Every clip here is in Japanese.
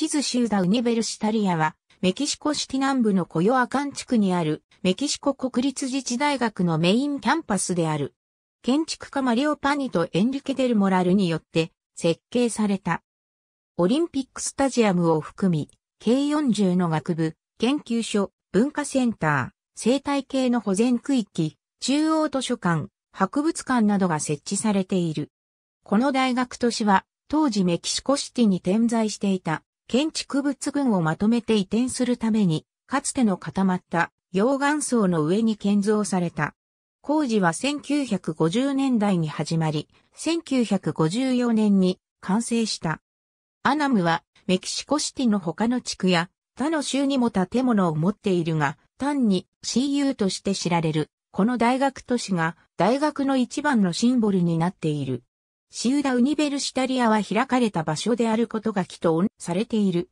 地図州ダウニベルシタリアは、メキシコシティ南部のコヨアカン地区にある、メキシコ国立自治大学のメインキャンパスである。建築家マリオ・パニとエンリケ・デル・モラルによって設計された。オリンピックスタジアムを含み、計40の学部、研究所、文化センター、生態系の保全区域、中央図書館、博物館などが設置されている。この大学都市は、当時メキシコシティに点在していた建築物群をまとめて移転するために、かつての固まった溶岩層の上に建造された。工事は1950年代に始まり、1954年に完成した。アナムはメキシコシティの他の地区や他の州にも建物を持っているが、単に CU として知られる、この大学都市が大学の一番のシンボルになっている。シウダ・ウニベルシタリアは開かれた場所であることが祈祷されている。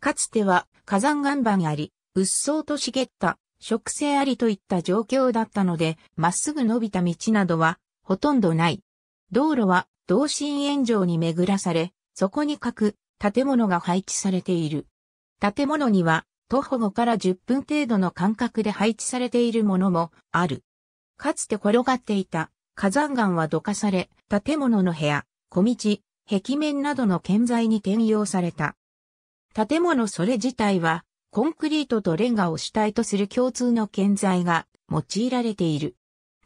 かつては火山岩盤あり、鬱蒼と茂った植生ありといった状況だったので、まっすぐ伸びた道などはほとんどない。道路は同心円状に巡らされ、そこに各建物が配置されている。建物には徒歩5から10分程度の間隔で配置されているものもある。かつて転がっていた火山岩はどかされ、建物の部屋、小道、壁面などの建材に転用された。建物それ自体は、コンクリートとレンガを主体とする共通の建材が用いられている。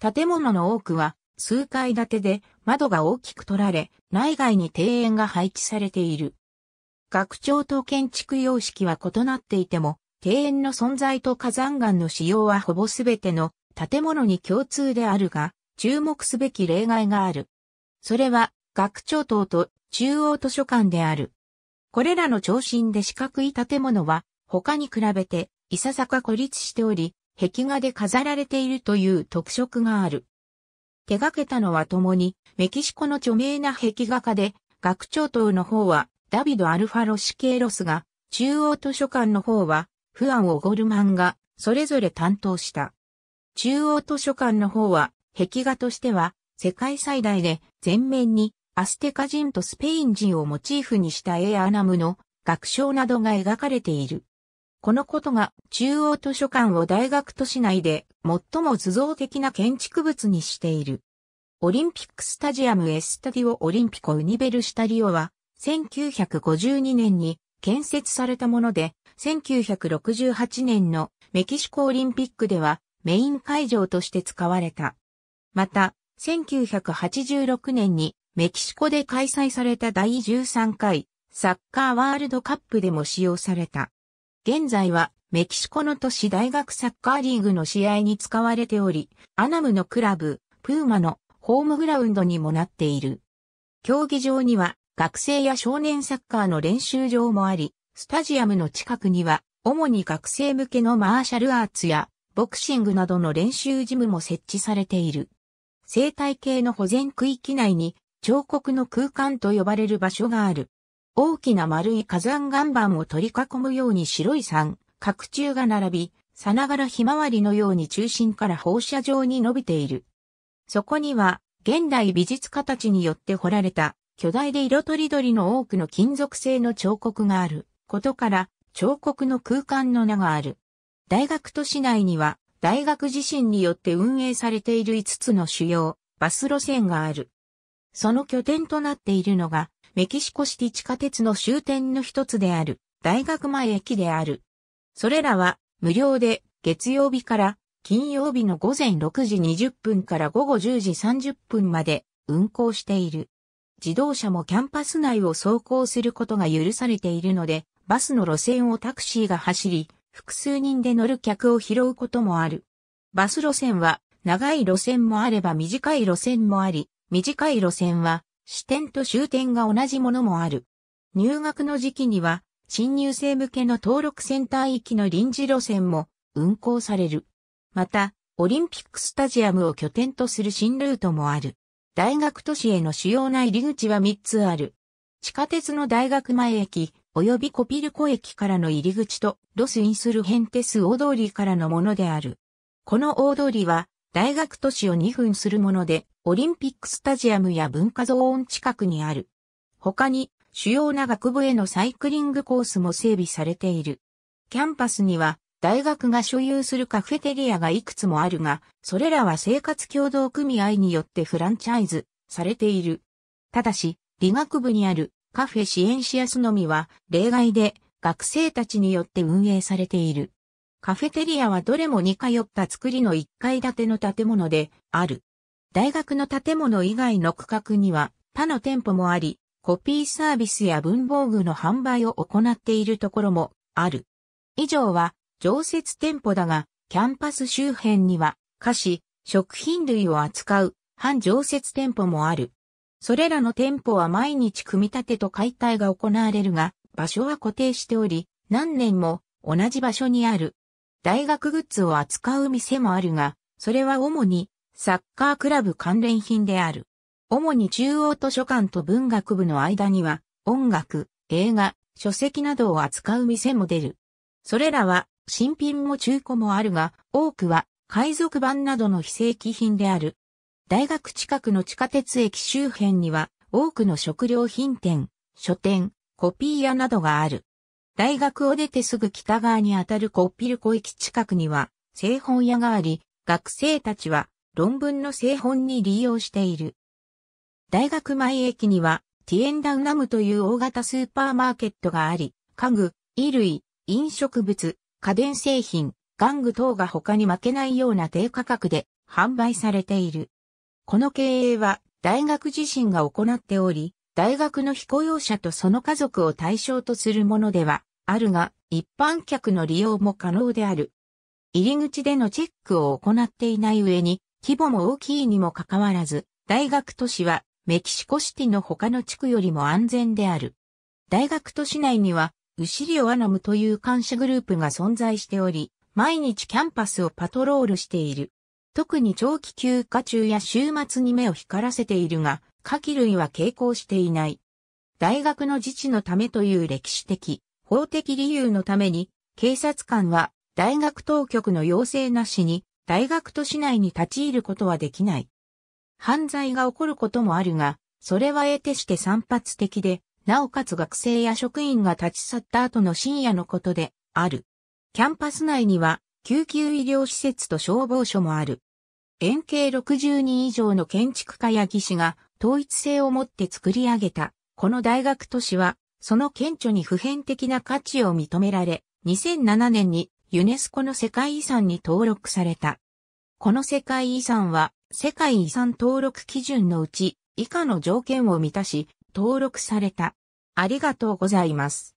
建物の多くは数階建てで窓が大きく取られ、内外に庭園が配置されている。学長と建築様式は異なっていても、庭園の存在と火山岩の使用はほぼすべての建物に共通であるが、注目すべき例外がある。それは、学長等と中央図書館である。これらの長身で四角い建物は、他に比べて、いささか孤立しており、壁画で飾られているという特色がある。手掛けたのは共に、メキシコの著名な壁画家で、学長等の方は、ダビド・アルファロ・シケーロスが、中央図書館の方は、フアン・オゴルマンが、それぞれ担当した。中央図書館の方は、壁画としては、世界最大で、全面に、アステカ人とスペイン人をモチーフにしたエアーナムの学章などが描かれている。このことが中央図書館を大学都市内で最も図像的な建築物にしている。オリンピックスタジアムエスタディオオリンピコウニベルシタリオは1952年に建設されたもので1968年のメキシコオリンピックではメイン会場として使われた。また、1986年にメキシコで開催された第13回サッカーワールドカップでも使用された。現在はメキシコの都市大学サッカーリーグの試合に使われており、アナムのクラブ、プーマのホームグラウンドにもなっている。競技場には学生や少年サッカーの練習場もあり、スタジアムの近くには主に学生向けのマーシャルアーツやボクシングなどの練習ジムも設置されている。生態系の保全区域内に彫刻の空間と呼ばれる場所がある。大きな丸い火山岩盤を取り囲むように白い山、角柱が並び、さながらひまわりのように中心から放射状に伸びている。そこには、現代美術家たちによって彫られた、巨大で色とりどりの多くの金属製の彫刻があることから、彫刻の空間の名がある。大学都市内には、大学自身によって運営されている5つの主要バス路線がある。その拠点となっているのが、メキシコシティ地下鉄の終点の一つである、大学前駅である。それらは、無料で、月曜日から金曜日の午前6時20分から午後10時30分まで運行している。自動車もキャンパス内を走行することが許されているので、バスの路線をタクシーが走り、複数人で乗る客を拾うこともある。バス路線は、長い路線もあれば短い路線もあり、短い路線は、支点と終点が同じものもある。入学の時期には、新入生向けの登録センター行きの臨時路線も運行される。また、オリンピックスタジアムを拠点とする新ルートもある。大学都市への主要な入り口は3つある。地下鉄の大学前駅、及びコピルコ駅からの入り口とロスインスルヘンテス大通りからのものである。この大通りは大学都市を2分するもので、オリンピックスタジアムや文化ゾーン近くにある。他に主要な学部へのサイクリングコースも整備されている。キャンパスには大学が所有するカフェテリアがいくつもあるが、それらは生活協同組合によってフランチャイズされている。ただし、理学部にあるカフェ支援しシアスのみは例外で学生たちによって運営されている。カフェテリアはどれも似通った作りの1階建ての建物である。大学の建物以外の区画には他の店舗もあり、コピーサービスや文房具の販売を行っているところもある。以上は常設店舗だが、キャンパス周辺には菓子、食品類を扱う半常設店舗もある。それらの店舗は毎日組み立てと解体が行われるが、場所は固定しており、何年も同じ場所にある。大学グッズを扱う店もあるが、それは主にサッカークラブ関連品である。主に中央図書館と文学部の間には、音楽、映画、書籍などを扱う店も出る。それらは新品も中古もあるが、多くは海賊版などの非正規品である。大学近くの地下鉄駅周辺には多くの食料品店、書店、コピー屋などがある。大学を出てすぐ北側にあたるコッピルコ駅近くには製本屋があり、学生たちは論文の製本に利用している。大学前駅にはティエンダウナムという大型スーパーマーケットがあり、家具、衣類、飲食物、家電製品、玩具等が他に負けないような低価格で販売されている。この経営は大学自身が行っており、大学の非雇用者とその家族を対象とするものではあるが、一般客の利用も可能である。入り口でのチェックを行っていない上に、規模も大きいにもかかわらず、大学都市はメキシコシティの他の地区よりも安全である。大学都市内には、ウシリオアナムという監視グループが存在しており、毎日キャンパスをパトロールしている。特に長期休暇中や週末に目を光らせているが、下記類は傾向していない。大学の自治のためという歴史的、法的理由のために、警察官は大学当局の要請なしに、大学と市内に立ち入ることはできない。犯罪が起こることもあるが、それは得てして散発的で、なおかつ学生や職員が立ち去った後の深夜のことである。キャンパス内には救急医療施設と消防署もある。円形60人以上の建築家や技師が統一性を持って作り上げた、この大学都市は、その顕著に普遍的な価値を認められ、2007年にユネスコの世界遺産に登録された。この世界遺産は、世界遺産登録基準のうち、以下の条件を満たし、登録された。ありがとうございます。